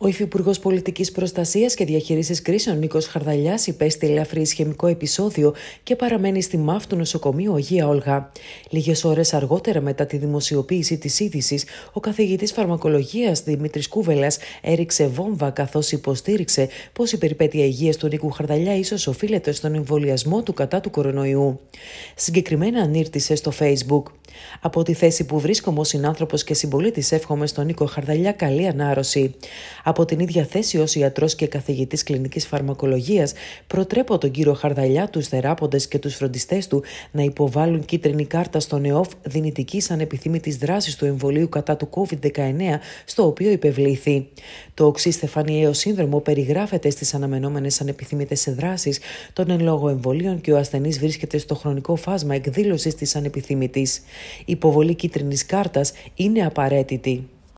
Ο Υφυπουργός Πολιτικής Προστασίας και Διαχείρισης Κρίσεων Νίκος Χαρδαλιάς υπέστη ελαφρύ ισχυμικό επεισόδιο και παραμένει στη ΜΑΦ του νοσοκομείου Αγία Όλγα. Λίγες ώρες αργότερα μετά τη δημοσιοποίηση της είδησης, ο καθηγητής φαρμακολογίας Δημήτρης Κούβελας έριξε βόμβα καθώς υποστήριξε πως η περιπέτεια υγείας του Νίκου Χαρδαλιά ίσως οφείλεται στον εμβολιασμό του κατά του κορονοϊού. Συγκεκριμένα ανήρτησε στο Facebook. Από τη θέση που βρίσκομαι ως συνάνθρωπος και συμπολίτης, εύχομαι στον Νίκο Χαρδαλιά καλή ανάρρωση. Από την ίδια θέση ως ιατρός και καθηγητής κλινικής φαρμακολογίας, προτρέπω τον κύριο Χαρδαλιά, τους θεράποντες και τους φροντιστές του να υποβάλουν κίτρινη κάρτα στον ΕΟΦ δυνητική ανεπιθύμητη δράσης του εμβολίου κατά του COVID-19, στο οποίο υπευλήθη. Το οξύ στεφανιαίο σύνδρομο περιγράφεται στις αναμενόμενες ανεπιθύμητες δράσει των εν λόγω εμβολίων και ο ασθενής βρίσκεται στο χρονικό φάσμα εκδήλωσης της ανεπιθύμητης. Η υποβολή κίτρινης κάρτας είναι απαραίτητη.